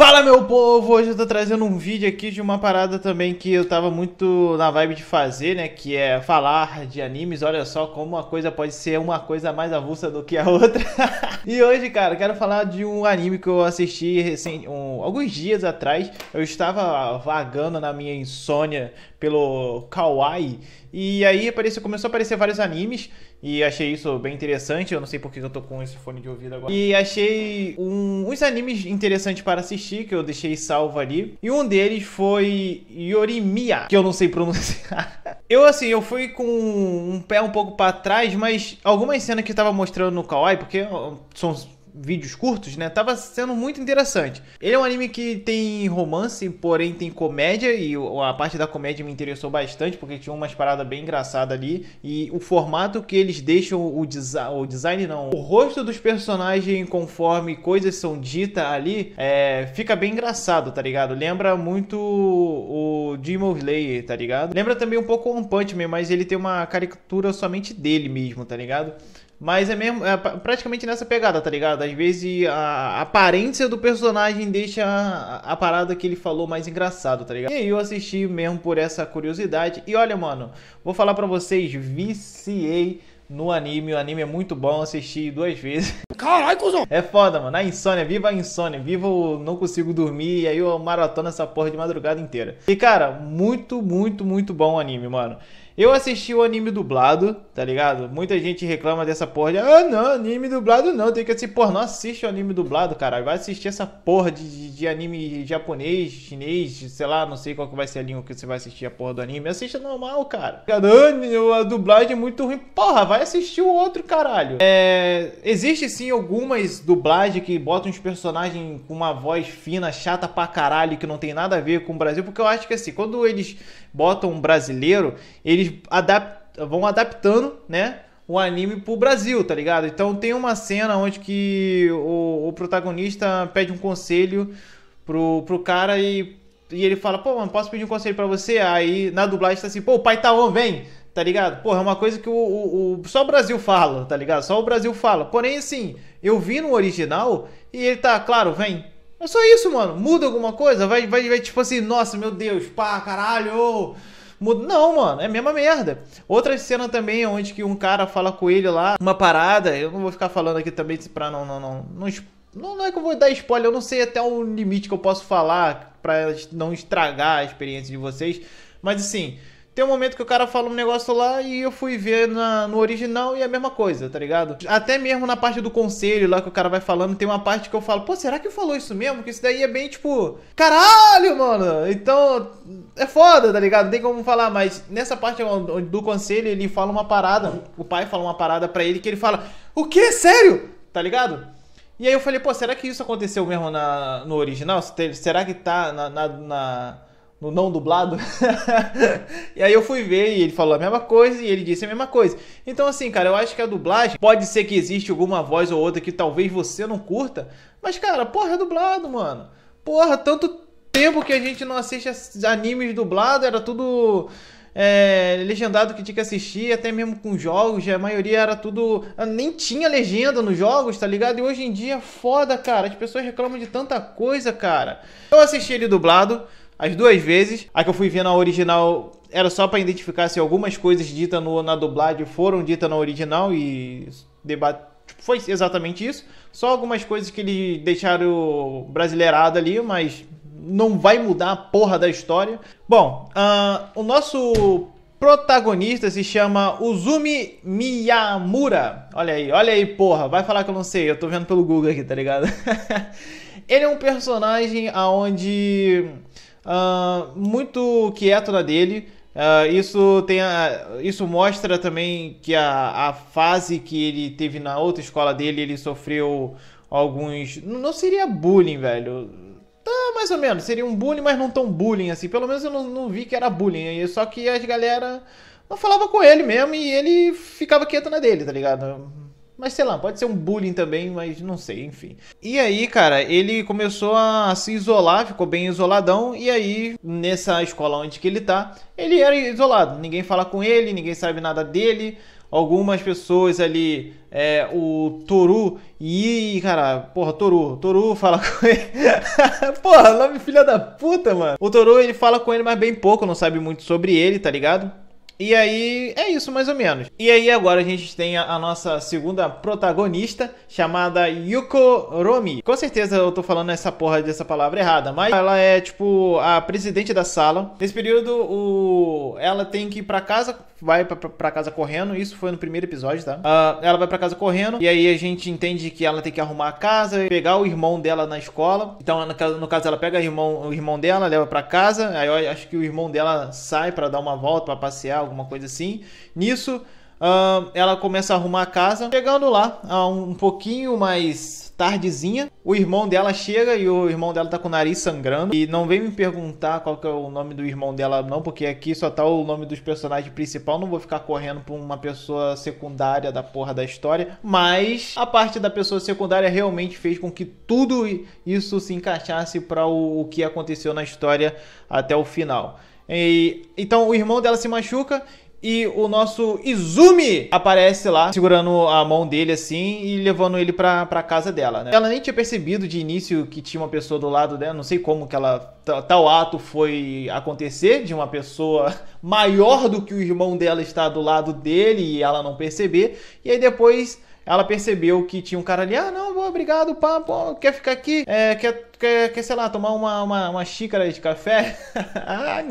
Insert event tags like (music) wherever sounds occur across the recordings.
Fala meu povo, hoje eu tô trazendo um vídeo aqui de uma parada também que eu tava muito na vibe de fazer, né, que é falar de animes, olha só como uma coisa pode ser uma coisa mais avulsa do que a outra. (laughs) e hoje, cara, quero falar de um anime que eu assisti recente, um, alguns dias atrás, eu estava vagando na minha insônia pelo Kawaii. E aí apareceu, começou a aparecer vários animes e achei isso bem interessante. Eu não sei porque eu tô com esse fone de ouvido agora. E achei um, uns animes interessantes para assistir que eu deixei salvo ali. E um deles foi Yorimiya, que eu não sei pronunciar. (laughs) eu assim, eu fui com um pé um pouco para trás, mas algumas cenas que tava mostrando no Kawaii, porque são vídeos curtos, né? Tava sendo muito interessante. Ele é um anime que tem romance, porém tem comédia, e a parte da comédia me interessou bastante, porque tinha umas paradas bem engraçadas ali. E o formato que eles deixam o, desi o design, não, o rosto dos personagens conforme coisas são ditas ali, é, fica bem engraçado, tá ligado? Lembra muito o Demon Slayer, tá ligado? Lembra também um pouco o One Punch Man, mas ele tem uma caricatura somente dele mesmo, tá ligado? Mas é mesmo, é praticamente nessa pegada, tá ligado? Às vezes a aparência do personagem deixa a, parada que ele falou mais engraçado, tá ligado? E aí eu assisti mesmo por essa curiosidade. E olha, mano, vou falar pra vocês, viciei no anime. O anime é muito bom, assisti duas vezes. (laughs) Caralho, cuzão! É foda, mano. A insônia, viva a insônia, viva o não consigo dormir. E aí eu maratona essa porra de madrugada inteira. E cara, muito, muito, muito bom o anime, mano. Eu assisti o anime dublado, tá ligado? Muita gente reclama dessa porra de. Ah, não, anime dublado não. Tem que assistir. Porra, não assiste o anime dublado, cara. Vai assistir essa porra de, de, de, anime japonês, chinês, sei lá, não sei qual que vai ser a língua que você vai assistir a porra do anime. Assista normal, cara. Caralho, tá a dublagem é muito ruim. Porra, vai assistir o outro, caralho. É. Existe sim algumas dublagens que botam os personagens com uma voz fina, chata pra caralho, que não tem nada a ver com o Brasil, porque eu acho que assim, quando eles botam um brasileiro, eles vão adaptando, né? O anime pro Brasil, tá ligado? Então tem uma cena onde que o, o protagonista pede um conselho pro, pro cara e, e ele fala, pô, mano, posso pedir um conselho para você? Aí na dublagem tá assim, pô, o pai tá on, vem! tá ligado? Porra, é uma coisa que o, o, o, só o Brasil fala, tá ligado? Só o Brasil fala. Porém, assim, eu vi no original e ele tá, claro, vem, é só isso, mano. Muda alguma coisa? Vai, vai, vai tipo assim, nossa, meu Deus, pá, caralho. Muda. Não, mano, é a mesma merda. Outra cena também onde que um cara fala com ele lá, uma parada, eu não vou ficar falando aqui também pra não, não, não, não, não, não é que eu vou dar spoiler, eu não sei até o limite que eu posso falar para não estragar a experiência de vocês, mas assim, tem um momento que o cara fala um negócio lá e eu fui ver na, no original e é a mesma coisa, tá ligado? Até mesmo na parte do conselho lá que o cara vai falando, tem uma parte que eu falo, pô, será que falou isso mesmo? Que isso daí é bem tipo, caralho, mano. Então, é foda, tá ligado? Não tem como falar, mas nessa parte do conselho ele fala uma parada, o pai fala uma parada para ele que ele fala, o que? Sério? Tá ligado? E aí eu falei, pô, será que isso aconteceu mesmo na, no original? Será que tá na, na, na no não dublado. (laughs) e aí eu fui ver e ele falou a mesma coisa e ele disse a mesma coisa. Então assim, cara, eu acho que a dublagem pode ser que existe alguma voz ou outra que talvez você não curta, mas cara, porra, é dublado, mano. Porra, tanto tempo que a gente não assiste animes dublado, era tudo é, legendado que tinha que assistir, até mesmo com jogos, a maioria era tudo. Nem tinha legenda nos jogos, tá ligado? E hoje em dia é foda, cara. As pessoas reclamam de tanta coisa, cara. Eu assisti ele dublado, as duas vezes. A que eu fui ver na original era só para identificar se algumas coisas ditas no, na dublagem foram ditas na original e debate tipo, foi exatamente isso. Só algumas coisas que eles deixaram brasileirada ali, mas não vai mudar a porra da história. Bom, uh, o nosso protagonista se chama Uzumi Miyamura. Olha aí, olha aí, porra. Vai falar que eu não sei, eu tô vendo pelo Google aqui, tá ligado? (laughs) Ele é um personagem aonde ah, muito quieto na dele. Uh, isso, tem a, isso mostra também que a, a fase que ele teve na outra escola dele, ele sofreu alguns. Não seria bullying, velho. Tá, mais ou menos. Seria um bullying, mas não tão bullying assim. Pelo menos eu não, não vi que era bullying. Só que as galera não falava com ele mesmo e ele ficava quieto na dele, tá ligado? Mas sei lá, pode ser um bullying também, mas não sei, enfim. E aí, cara, ele começou a se isolar, ficou bem isoladão. E aí, nessa escola onde que ele tá, ele era isolado. Ninguém fala com ele, ninguém sabe nada dele algumas pessoas ali, é, o Toru e, cara, porra, Toru, Toru fala (laughs) com ele. porra, nome filha da puta, mano. O Toru ele fala com ele, mas bem pouco, não sabe muito sobre ele, tá ligado? E aí é isso mais ou menos. E aí agora a gente tem a, a nossa segunda protagonista chamada Yuko Romi. Com certeza eu tô falando essa porra dessa palavra errada, mas ela é tipo a presidente da sala. Nesse período o ela tem que ir para casa, vai para casa correndo. Isso foi no primeiro episódio, tá? Uh, ela vai para casa correndo e aí a gente entende que ela tem que arrumar a casa, pegar o irmão dela na escola. Então no caso, ela pega o irmão, o irmão dela, leva para casa. Aí eu acho que o irmão dela sai para dar uma volta, para passear alguma coisa assim. Nisso, uh, ela começa a arrumar a casa. Chegando lá, um pouquinho mais tardezinha, o irmão dela chega e o irmão dela tá com o nariz sangrando. E não vem me perguntar qual que é o nome do irmão dela, não, porque aqui só tá o nome dos personagens principal. Não vou ficar correndo pra uma pessoa secundária da porra da história. Mas a parte da pessoa secundária realmente fez com que tudo isso se encaixasse para o, o que aconteceu na história até o final. E, então o irmão dela se machuca e o nosso Izumi aparece lá, segurando a mão dele assim e levando ele pra, pra casa dela, né? Ela nem tinha percebido de início que tinha uma pessoa do lado dela, não sei como que ela. Tal ato foi acontecer de uma pessoa (laughs) maior do que o irmão dela estar do lado dele e ela não perceber. E aí depois ela percebeu que tinha um cara ali, ah, não, obrigado, pá, pô, quer ficar aqui, é, quer quer, quer sei lá, tomar uma, uma, uma xícara de café. (laughs) Ah,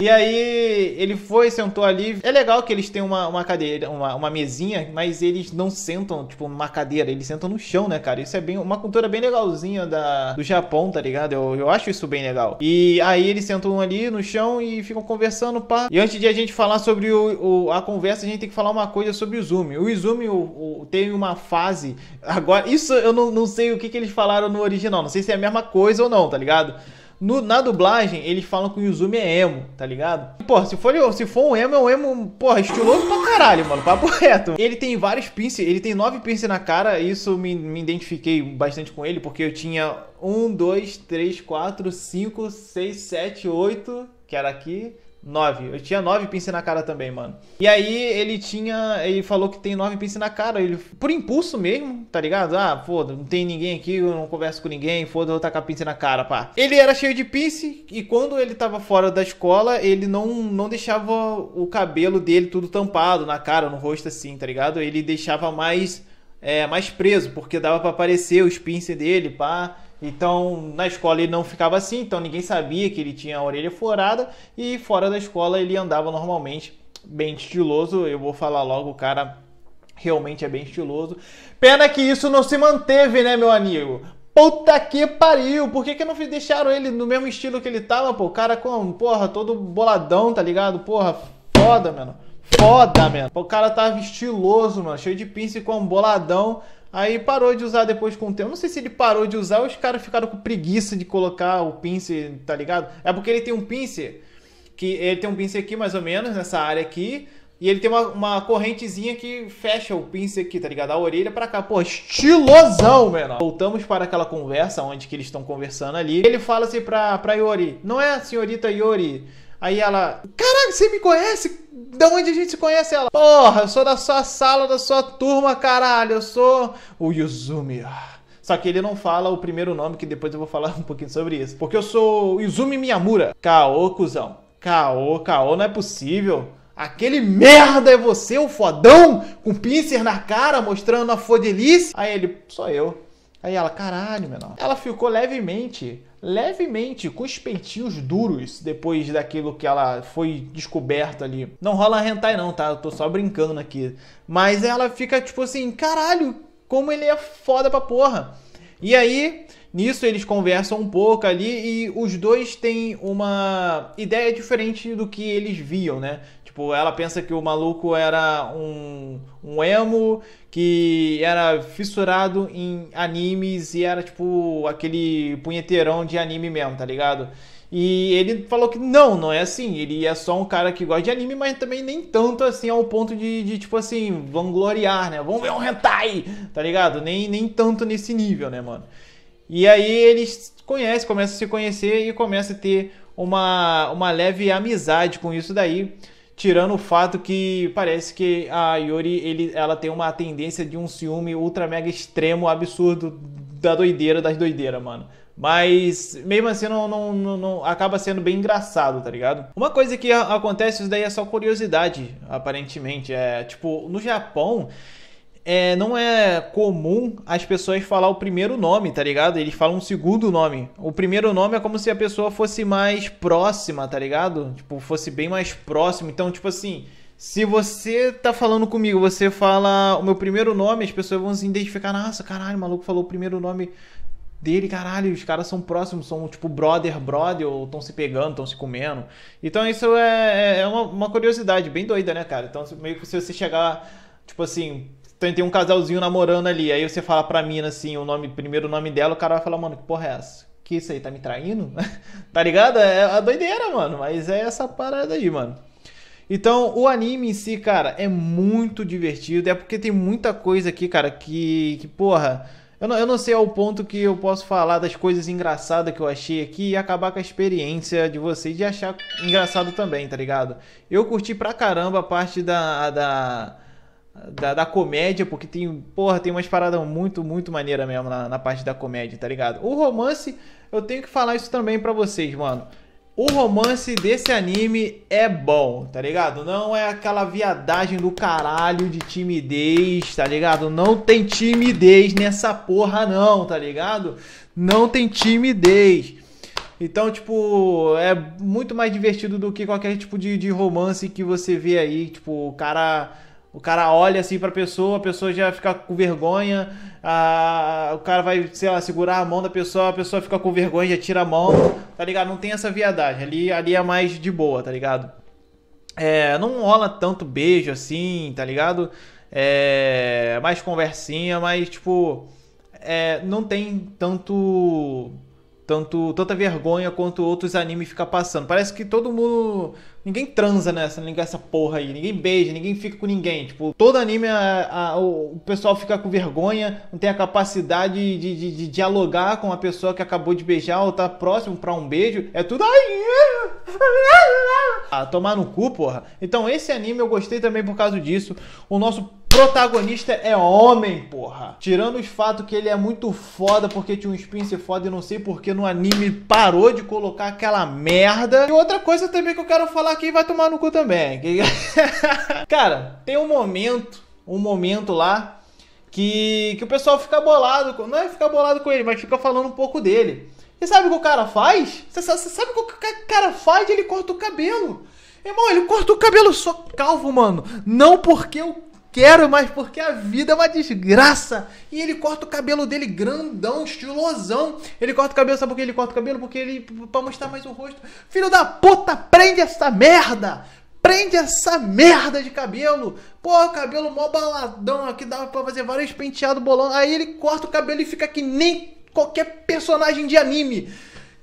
e aí ele foi, sentou ali. É legal que eles têm uma, uma cadeira, uma, uma mesinha, mas eles não sentam, tipo, numa cadeira, eles sentam no chão, né, cara? Isso é bem uma cultura bem legalzinha da, do Japão, tá ligado? Eu, eu acho isso bem legal. E aí eles sentam ali no chão e ficam conversando, pá. E antes de a gente falar sobre o, o a conversa, a gente tem que falar uma coisa sobre o zoom O zoom o, o, tem uma fase. Agora, isso eu não, não sei o que, que eles falaram no original. Não sei se é a mesma coisa ou não, tá ligado? No, na dublagem, eles falam que o Yuzumi é emo, tá ligado? Porra, se for, se for um emo, é um emo, porra, estiloso pra caralho, mano. Papo (laughs) reto. Ele tem vários pinces, ele tem nove pinces na cara. Isso me, me identifiquei bastante com ele, porque eu tinha um, dois, três, quatro, cinco, seis, sete, oito, que era aqui. Nove. Eu tinha nove pinces na cara também, mano. E aí ele tinha. Ele falou que tem nove pinces na cara. Ele, por impulso mesmo, tá ligado? Ah, foda, não tem ninguém aqui, eu não converso com ninguém, foda, eu vou tacar pince na cara, pá. Ele era cheio de pince e quando ele tava fora da escola, ele não, não deixava o cabelo dele tudo tampado na cara, no rosto assim, tá ligado? Ele deixava mais. É, mais preso, porque dava para aparecer os pinces dele, pá. Então, na escola ele não ficava assim, então ninguém sabia que ele tinha a orelha furada e fora da escola ele andava normalmente bem estiloso. Eu vou falar logo, o cara realmente é bem estiloso. Pena que isso não se manteve, né, meu amigo? Puta que pariu! Por que, que não deixaram ele no mesmo estilo que ele tava, pô? O cara com, porra, todo boladão, tá ligado? Porra, foda, mano. Foda, mano. O cara tava estiloso, mano. Cheio de pince com um boladão. Aí parou de usar depois com o tempo. Não sei se ele parou de usar ou os caras ficaram com preguiça de colocar o pincer, tá ligado? É porque ele tem um pincer, que ele tem um pincer aqui mais ou menos, nessa área aqui, e ele tem uma, uma correntezinha que fecha o pincer aqui, tá ligado? A orelha pra cá. Pô, estilosão, menor. Voltamos para aquela conversa onde que eles estão conversando ali. Ele fala assim pra, pra Yori, não é a senhorita Yori? Aí ela, caraca, você me conhece? Da onde a gente se conhece ela? Porra, eu sou da sua sala, da sua turma, caralho. Eu sou o Yuzumi. Só que ele não fala o primeiro nome, que depois eu vou falar (laughs) um pouquinho sobre isso. Porque eu sou Yuzumi Miyamura. Caô, cuzão. Caô, caô, não é possível. Aquele merda é você, o fodão, com pincer na cara, mostrando a fodelice. Aí ele, sou eu. Aí ela, caralho, menor. Ela ficou levemente, levemente com os peitinhos duros depois daquilo que ela foi descoberta ali. Não rola hentai não, tá? Eu tô só brincando aqui. Mas ela fica tipo assim, caralho, como ele é foda pra porra. E aí, nisso eles conversam um pouco ali e os dois têm uma ideia diferente do que eles viam, né? Tipo, ela pensa que o maluco era um, um emo que era fissurado em animes e era tipo aquele punheteirão de anime mesmo, tá ligado? E ele falou que não, não é assim. Ele é só um cara que gosta de anime, mas também nem tanto assim ao ponto de, de tipo assim, vangloriar, né? Vamos ver um hentai, tá ligado? Nem, nem tanto nesse nível, né, mano? E aí eles conhecem, começam a se conhecer e começa a ter uma, uma leve amizade com isso daí. Tirando o fato que parece que a Yuri ele, ela tem uma tendência de um ciúme ultra mega extremo, absurdo, da doideira das doideiras, mano. Mas mesmo assim não, não, não, não, acaba sendo bem engraçado, tá ligado? Uma coisa que acontece, isso daí é só curiosidade, aparentemente. É tipo, no Japão é, não é comum as pessoas falar o primeiro nome, tá ligado? Eles falam o segundo nome. O primeiro nome é como se a pessoa fosse mais próxima, tá ligado? Tipo, fosse bem mais próximo. Então, tipo assim, se você tá falando comigo, você fala o meu primeiro nome, as pessoas vão se identificar. Nossa, caralho, o maluco falou o primeiro nome dele, caralho, os caras são próximos, são tipo brother, brother, ou estão se pegando, estão se comendo. Então isso é, é, é uma, uma, curiosidade bem doida, né, cara? Então meio que se você chegar, tipo assim, tem, então, tem um casalzinho namorando ali. Aí você fala pra mina assim, o nome, primeiro nome dela, o cara vai falar, mano, que porra é essa? Que isso aí, tá me traindo? (laughs) tá ligado? É a doideira, mano. Mas é essa parada aí, mano. Então, o anime em si, cara, é muito divertido. É porque tem muita coisa aqui, cara, que, que porra. Eu não, eu não sei ao ponto que eu posso falar das coisas engraçadas que eu achei aqui e acabar com a experiência de vocês de achar engraçado também, tá ligado? Eu curti pra caramba a parte da, da da, da, comédia, porque tem, porra, tem umas paradas muito, muito maneira mesmo na, na, parte da comédia, tá ligado? O romance, eu tenho que falar isso também para vocês, mano. O romance desse anime é bom, tá ligado? Não é aquela viadagem do caralho de timidez, tá ligado? Não tem timidez nessa porra não, tá ligado? Não tem timidez. Então, tipo, é muito mais divertido do que qualquer tipo de, de romance que você vê aí, tipo, o cara o cara olha assim pra pessoa, a pessoa já fica com vergonha, a, o cara vai, sei lá, segurar a mão da pessoa, a pessoa fica com vergonha, já tira a mão, tá ligado? Não tem essa viadagem, ali, ali é mais de boa, tá ligado? É, não rola tanto beijo assim, tá ligado? É, mais conversinha, mas tipo, é, não tem tanto tanto, tanta vergonha quanto outros animes ficam passando. Parece que todo mundo. Ninguém transa nessa, nessa porra aí. Ninguém beija, ninguém fica com ninguém. Tipo, todo anime a, a, o pessoal fica com vergonha, não tem a capacidade de, de, de, dialogar com a pessoa que acabou de beijar ou tá próximo pra um beijo. É tudo. É, é, é, ah, tomar no cu, porra. Então, esse anime eu gostei também por causa disso. O nosso protagonista é homem, porra. Tirando os fatos que ele é muito foda porque tinha um se foda e não sei porque no anime parou de colocar aquela merda. E outra coisa também que eu quero falar aqui vai tomar no cu também. (laughs) Cara, tem um momento, um momento lá que, que o pessoal fica bolado, com, não é ficar bolado com ele, mas fica falando um pouco dele. E sabe o que o cara faz? Você sabe, o que o cara faz? Ele corta o cabelo. Irmão, ele corta o cabelo só calvo, mano. Não porque o quero mais porque a vida é uma desgraça. E ele corta o cabelo dele grandão, estilosão. Ele corta o cabelo, sabe por que ele corta o cabelo? Porque ele. pra mostrar mais o rosto. Filho da puta, prende essa merda! Prende essa merda de cabelo. Pô, cabelo mó baladão aqui, dava pra fazer vários penteados bolão. Aí ele corta o cabelo e fica que nem qualquer personagem de anime.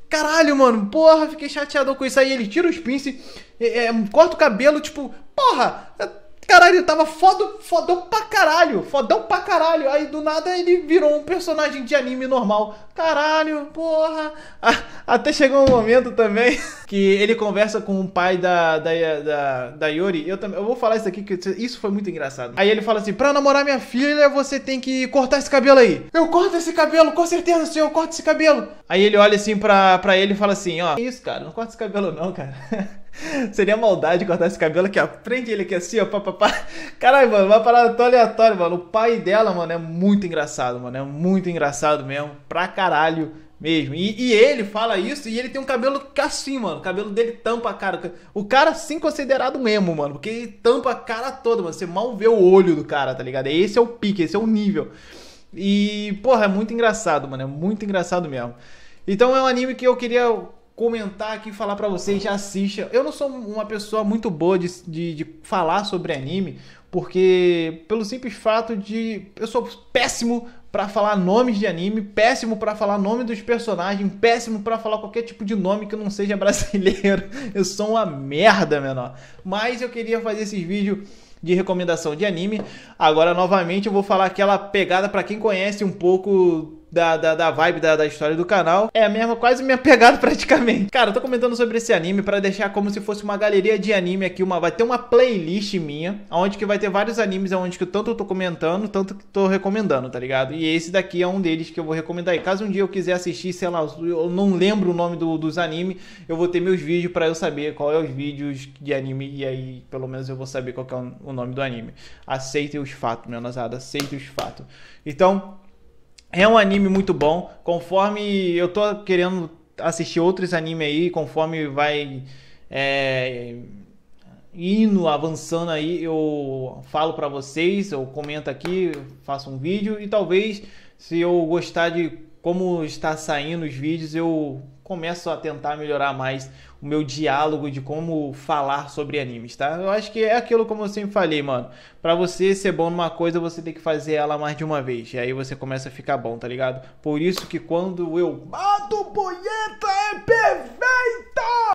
Caralho, mano, porra, fiquei chateado com isso aí. Ele tira os pince, é, é, corta o cabelo, tipo, porra, caralho, ele tava fodo, fodão pra caralho, fodão pra caralho. Aí do nada ele virou um personagem de anime normal. Caralho, porra. Até chegou um momento também (laughs) que ele conversa com o pai da, da, da, da Yori. Eu, também, eu vou falar isso aqui, que isso foi muito engraçado. Aí ele fala assim: pra namorar minha filha, você tem que cortar esse cabelo aí. Eu corto esse cabelo, com certeza, senhor, Eu corto esse cabelo. Aí ele olha assim pra, pra ele e fala assim: ó, que isso, cara, não corta esse cabelo não, cara. (laughs) Seria maldade cortar esse cabelo aqui, ó. Prende ele aqui assim, ó. Caralho, mano, uma parada tão aleatória, mano. O pai dela, mano, é muito engraçado, mano. É muito engraçado mesmo. Pra caralho mesmo. E, e, ele fala isso e ele tem um cabelo é assim, mano. O cabelo dele tampa a cara. O cara, sim, considerado mesmo, mano. Porque ele tampa a cara toda, mano. Você mal vê o olho do cara, tá ligado? Esse é o pique, esse é o nível. E, porra, é muito engraçado, mano. É muito engraçado mesmo. Então é um anime que eu queria comentar aqui, falar para vocês, já assista. Eu não sou uma pessoa muito boa de, de, de, falar sobre anime, porque pelo simples fato de eu sou péssimo para falar nomes de anime, péssimo para falar nome dos personagens, péssimo para falar qualquer tipo de nome que não seja (laughs) brasileiro. Eu sou uma merda, menor. Mas eu queria fazer esses vídeos de recomendação de anime. Agora novamente eu vou falar aquela pegada para quem conhece um pouco da, da, da vibe da, da, história do canal. É a mesma, quase minha (laughs) pegada praticamente. Cara, eu tô comentando sobre esse anime para deixar como se fosse uma galeria de anime aqui. Uma, vai ter uma playlist minha, onde que vai ter vários animes onde que eu tanto eu tô comentando, tanto que tô recomendando, tá ligado? E esse daqui é um deles que eu vou recomendar aí. Caso um dia eu quiser assistir, sei lá, eu não lembro o nome do, dos animes, eu vou ter meus vídeos para eu saber qual é os vídeos de anime e aí pelo menos eu vou saber qual é o nome do anime. Aceitem os fatos, meu nazada, aceitem os fatos. Então, é um anime muito bom. Conforme eu tô querendo assistir outros animes aí, conforme vai é, indo, avançando aí, eu falo para vocês, eu comento aqui, faço um vídeo e talvez se eu gostar de como está saindo os vídeos, eu começo a tentar melhorar mais o meu diálogo de como falar sobre animes, tá? Eu acho que é aquilo como eu sempre falei, mano. Para você ser bom numa coisa, você tem que fazer ela mais de uma vez. E aí você começa a ficar bom, tá ligado? Por isso que quando eu mato boieta é perfeito!